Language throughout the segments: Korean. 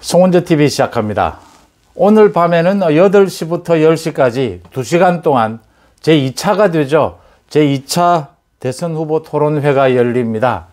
송은주TV 시작합니다. 오늘 밤에는 8시부터 10시까지 2시간 동안 제2차가 되죠. 제2차 대선 후보 토론회가 열립니다.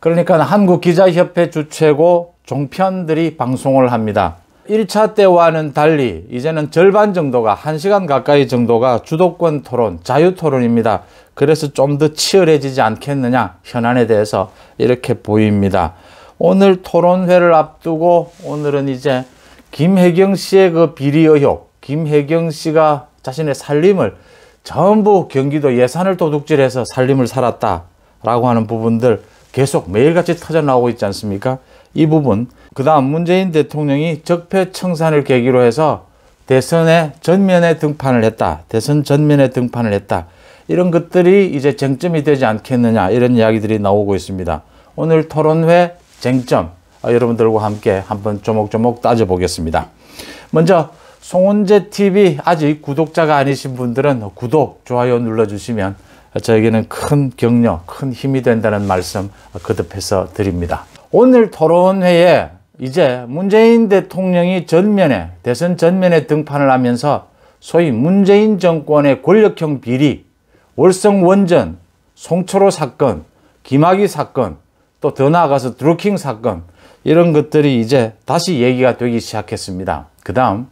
그러니까 한국기자협회 주최고 종편들이 방송을 합니다. 1차 때와는 달리 이제는 절반 정도가 1시간 가까이 정도가 주도권 토론, 자유 토론입니다. 그래서 좀 더 치열해지지 않겠느냐 현안에 대해서 이렇게 보입니다. 오늘 토론회를 앞두고 오늘은 이제 김혜경 씨의 그 비리 의혹, 김혜경 씨가 자신의 살림을 전부 경기도 예산을 도둑질해서 살림을 살았다라고 하는 부분들 계속 매일같이 터져나오고 있지 않습니까? 이 부분. 그 다음 문재인 대통령이 적폐청산을 계기로 해서 대선에 전면에 등판을 했다. 대선 전면에 등판을 했다. 이런 것들이 이제 쟁점이 되지 않겠느냐 이런 이야기들이 나오고 있습니다. 오늘 토론회 쟁점 아, 여러분들과 함께 한번 조목조목 따져보겠습니다. 먼저 송은재 t v 아직 구독자가 아니신 분들은 구독, 좋아요 눌러주시면 저에게는 큰 격려, 큰 힘이 된다는 말씀 거듭해서 드립니다. 오늘 토론회에 이제 문재인 대통령이 전면에, 대선 전면에 등판을 하면서 소위 문재인 정권의 권력형 비리, 월성 원전, 송초로 사건, 김학의 사건, 또더 나아가서 드루킹 사건 이런 것들이 이제 다시 얘기가 되기 시작했습니다. 그 다음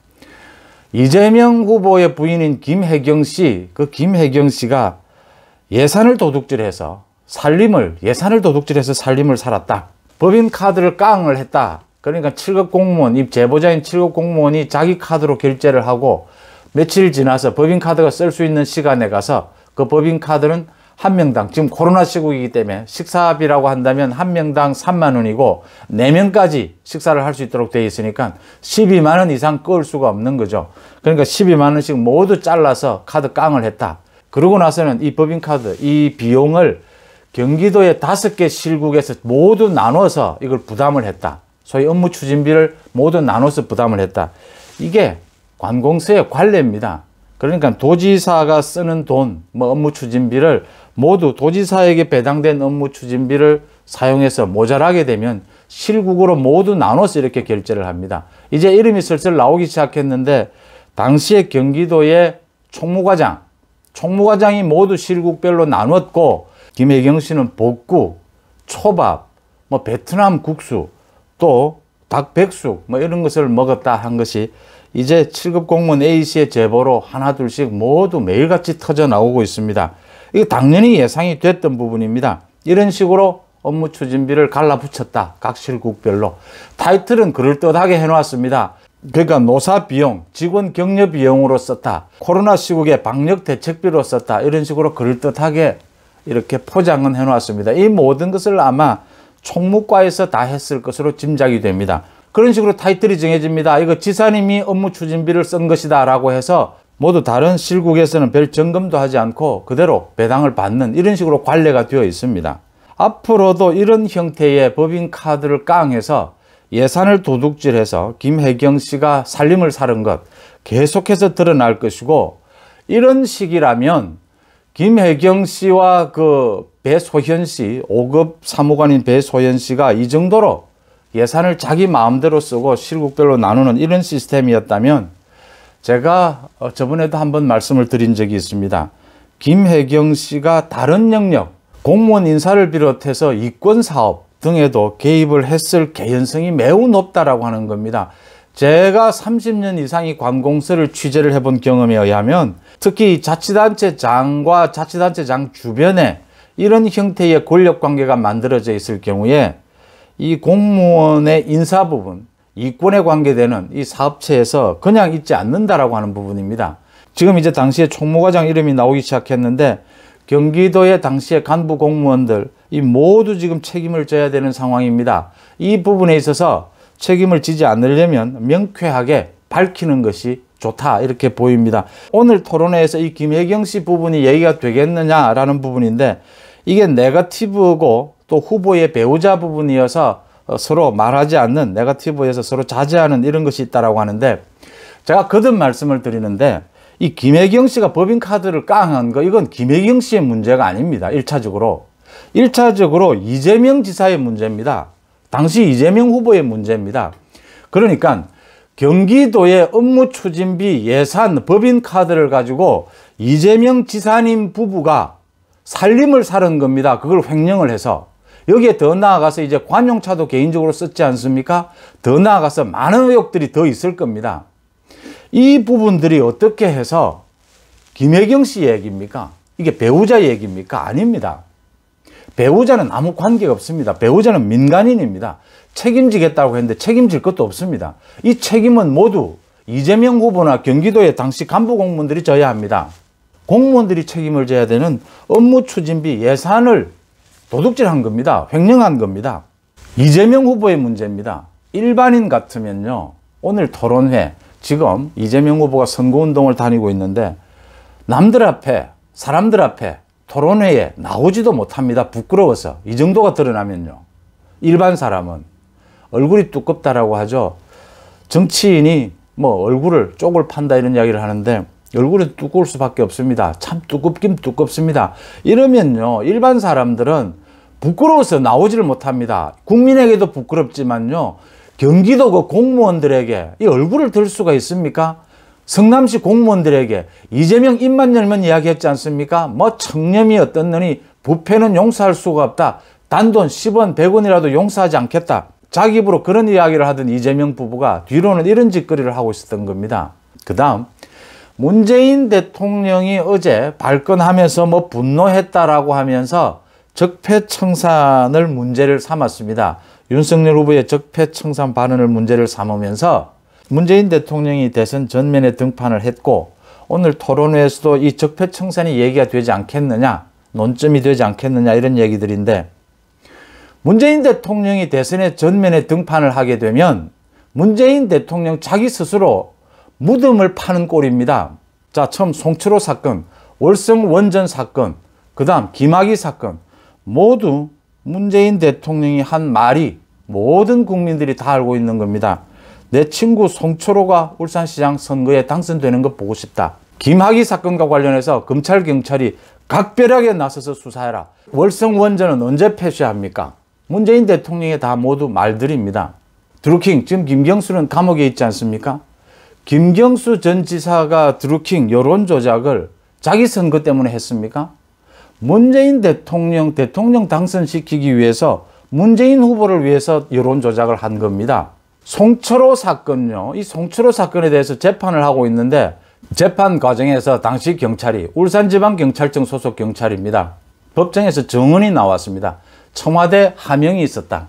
이재명 후보의 부인인 김혜경 씨, 그 김혜경 씨가 예산을 도둑질해서 살림을 예산을 도둑질해서 살림을 살았다. 법인 카드를 깡을 했다. 그러니까 7급 공무원, 입 제보자인 7급 공무원이 자기 카드로 결제를 하고 며칠 지나서 법인 카드가 쓸 수 있는 시간에 가서 그 법인 카드는 한 명당 지금 코로나 시국이기 때문에 식사비라고 한다면 한 명당 3만 원이고 4명까지 식사를 할 수 있도록 되어 있으니까 12만 원 이상 끌 수가 없는 거죠. 그러니까 12만 원씩 모두 잘라서 카드 깡을 했다. 그러고 나서는 이 법인 카드 이 비용을 경기도의 다섯 개 실국에서 모두 나눠서 이걸 부담을 했다. 소위 업무 추진비를 모두 나눠서 부담을 했다. 이게 관공서의 관례입니다. 그러니까 도지사가 쓰는 돈, 뭐 업무 추진비를 모두 도지사에게 배당된 업무 추진비를 사용해서 모자라게 되면 실국으로 모두 나눠서 이렇게 결제를 합니다. 이제 이름이 슬슬 나오기 시작했는데 당시에 경기도의 총무과장, 총무과장이 모두 실국별로 나눴고 김혜경 씨는 복구 초밥, 뭐 베트남 국수, 또 닭백숙 뭐 이런 것을 먹었다 한 것이 이제 7급 공무원 A씨의 제보로 하나 둘씩 모두 매일같이 터져 나오고 있습니다. 이게 당연히 예상이 됐던 부분입니다. 이런 식으로 업무 추진비를 갈라붙였다. 각 실국별로. 타이틀은 그럴듯하게 해놓았습니다. 그러니까 노사 비용, 직원 격려 비용으로 썼다. 코로나 시국에 방역 대책비로 썼다. 이런 식으로 그럴듯하게 이렇게 포장은 해놓았습니다. 이 모든 것을 아마 총무과에서 다 했을 것으로 짐작이 됩니다. 그런 식으로 타이틀이 정해집니다. 이거 지사님이 업무 추진비를 쓴 것이다 라고 해서 모두 다른 실국에서는 별 점검도 하지 않고 그대로 배당을 받는 이런 식으로 관례가 되어 있습니다. 앞으로도 이런 형태의 법인카드를 깡해서 예산을 도둑질해서 김혜경 씨가 살림을 사는 것 계속해서 드러날 것이고 이런 식이라면 김혜경 씨와 그 배소현 씨 5급 사무관인 배소현 씨가 이 정도로 예산을 자기 마음대로 쓰고 실국별로 나누는 이런 시스템이었다면 제가 어, 저번에도 한번 말씀을 드린 적이 있습니다. 김혜경 씨가 다른 영역, 공무원 인사를 비롯해서 이권 사업 등에도 개입을 했을 개연성이 매우 높다라고 하는 겁니다. 제가 30년 이상이 관공서를 취재를 해본 경험에 의하면 특히 자치단체 장과 자치단체 장 주변에 이런 형태의 권력 관계가 만들어져 있을 경우에 이 공무원의 인사 부분, 이권에 관계되는 이 사업체에서 그냥 있지 않는다라고 하는 부분입니다. 지금 이제 당시에 총무과장 이름이 나오기 시작했는데 경기도의 당시의 간부 공무원들 이 모두 지금 책임을 져야 되는 상황입니다. 이 부분에 있어서 책임을 지지 않으려면 명쾌하게 밝히는 것이 좋다 이렇게 보입니다. 오늘 토론회에서 이 김혜경 씨 부분이 얘기가 되겠느냐라는 부분인데 이게 네거티브고 또 후보의 배우자 부분이어서 어, 서로 말하지 않는 네거티브에서 서로 자제하는 이런 것이 있다라고 하는데 제가 거듭 말씀을 드리는데 이 김혜경 씨가 법인카드를 깡한 거 이건 김혜경 씨의 문제가 아닙니다. 1차적으로. 1차적으로 이재명 지사의 문제입니다. 당시 이재명 후보의 문제입니다. 그러니까 경기도의 업무 추진비 예산 법인카드를 가지고 이재명 지사님 부부가 살림을 사는 겁니다. 그걸 횡령을 해서. 여기에 더 나아가서 이제 관용차도 개인적으로 썼지 않습니까? 더 나아가서 많은 의혹들이 더 있을 겁니다. 이 부분들이 어떻게 해서 김혜경 씨 얘기입니까? 이게 배우자 얘기입니까? 아닙니다. 배우자는 아무 관계가 없습니다. 배우자는 민간인입니다. 책임지겠다고 했는데 책임질 것도 없습니다. 이 책임은 모두 이재명 후보나 경기도의 당시 간부 공무원들이 져야 합니다. 공무원들이 책임을 져야 되는 업무 추진비 예산을 도둑질한 겁니다. 횡령한 겁니다. 이재명 후보의 문제입니다. 일반인 같으면요. 오늘 토론회 지금 이재명 후보가 선거운동을 다니고 있는데 남들 앞에 사람들 앞에 토론회에 나오지도 못합니다. 부끄러워서. 이 정도가 드러나면요. 일반 사람은 얼굴이 두껍다라고 하죠. 정치인이 뭐 얼굴을 쪽을 판다 이런 이야기를 하는데 얼굴이 두꺼울 수밖에 없습니다. 참 두껍긴 두껍습니다. 이러면요. 일반 사람들은 부끄러워서 나오지를 못합니다. 국민에게도 부끄럽지만요. 경기도 그 공무원들에게 이 얼굴을 들 수가 있습니까? 성남시 공무원들에게 이재명 입만 열면 이야기했지 않습니까? 뭐 청렴이 어떻느니 부패는 용서할 수가 없다. 단돈 10원 100원이라도 용서하지 않겠다. 자기 입으로 그런 이야기를 하던 이재명 부부가 뒤로는 이런 짓거리를 하고 있었던 겁니다. 그 다음 문재인 대통령이 어제 발끈하면서 뭐 분노했다라고 하면서 적폐청산을 문제를 삼았습니다. 윤석열 후보의 적폐청산 발언을 문제를 삼으면서 문재인 대통령이 대선 전면에 등판을 했고 오늘 토론회에서도 이 적폐청산이 얘기가 되지 않겠느냐 논점이 되지 않겠느냐 이런 얘기들인데 문재인 대통령이 대선의 전면에 등판을 하게 되면 문재인 대통령 자기 스스로 무덤을 파는 꼴입니다. 자 처음 송철호 사건, 월성 원전 사건, 그 다음 김학의 사건, 모두 문재인 대통령이 한 말이 모든 국민들이 다 알고 있는 겁니다. 내 친구 송초로가 울산시장 선거에 당선되는 것 보고 싶다. 김학의 사건과 관련해서 검찰 경찰이 각별하게 나서서 수사해라. 월성원전은 언제 폐쇄합니까? 문재인 대통령의 다 모두 말들입니다. 드루킹 지금 김경수는 감옥에 있지 않습니까? 김경수 전 지사가 드루킹 여론 조작을 자기 선거 때문에 했습니까? 문재인 대통령 대통령 당선시키기 위해서 문재인 후보를 위해서 여론 조작을 한 겁니다. 송철호 사건요. 이 송철호 사건에 대해서 재판을 하고 있는데 재판 과정에서 당시 경찰이 울산지방경찰청 소속 경찰입니다. 법정에서 증언이 나왔습니다. 청와대 하명이 있었다.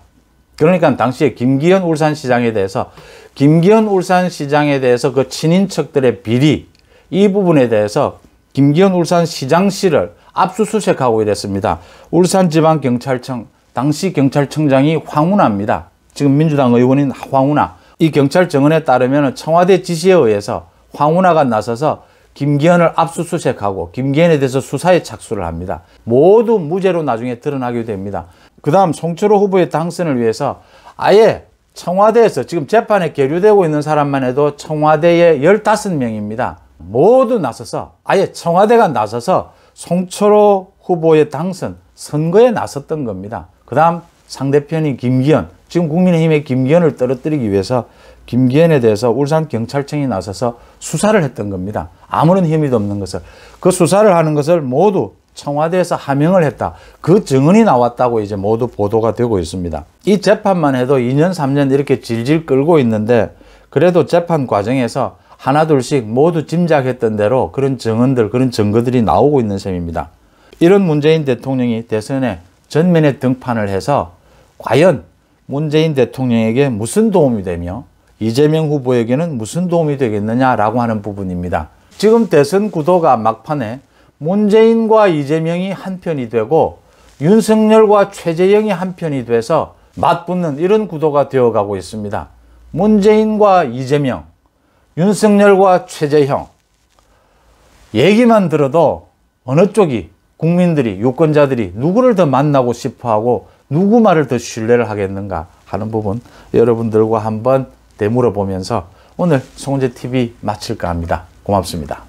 그러니까 당시에 김기현 울산시장에 대해서 김기현 울산시장에 대해서 그 친인척들의 비리 이 부분에 대해서 김기현 울산시장실을 압수수색하고 이랬습니다. 울산지방경찰청 당시 경찰청장이 황운하입니다. 지금 민주당 의원인 황운하. 이 경찰정원에 따르면 청와대 지시에 의해서 황운하가 나서서 김기현을 압수수색하고 김기현에 대해서 수사에 착수를 합니다. 모두 무죄로 나중에 드러나게 됩니다. 그 다음 송철호 후보의 당선을 위해서 아예 청와대에서 지금 재판에 계류되고 있는 사람만 해도 청와대에 15명입니다. 모두 나서서 아예 청와대가 나서서 송철호 후보의 당선, 선거에 나섰던 겁니다. 그 다음 상대편이 김기현, 지금 국민의힘의 김기현을 떨어뜨리기 위해서 김기현에 대해서 울산경찰청이 나서서 수사를 했던 겁니다. 아무런 혐의도 없는 것을. 그 수사를 하는 것을 모두 청와대에서 하명을 했다. 그 증언이 나왔다고 이제 모두 보도가 되고 있습니다. 이 재판만 해도 2년, 3년 이렇게 질질 끌고 있는데 그래도 재판 과정에서 하나둘씩 모두 짐작했던 대로 그런 증언들, 그런 증거들이 나오고 있는 셈입니다. 이런 문재인 대통령이 대선에 전면에 등판을 해서 과연 문재인 대통령에게 무슨 도움이 되며 이재명 후보에게는 무슨 도움이 되겠느냐라고 하는 부분입니다. 지금 대선 구도가 막판에 문재인과 이재명이 한편이 되고 윤석열과 최재형이 한편이 돼서 맞붙는 이런 구도가 되어가고 있습니다. 문재인과 이재명, 윤석열과 최재형 얘기만 들어도 어느 쪽이 국민들이 유권자들이 누구를 더 만나고 싶어하고 누구 말을 더 신뢰를 하겠는가 하는 부분 여러분들과 한번 되물어보면서 오늘 송재TV 마칠까 합니다. 고맙습니다.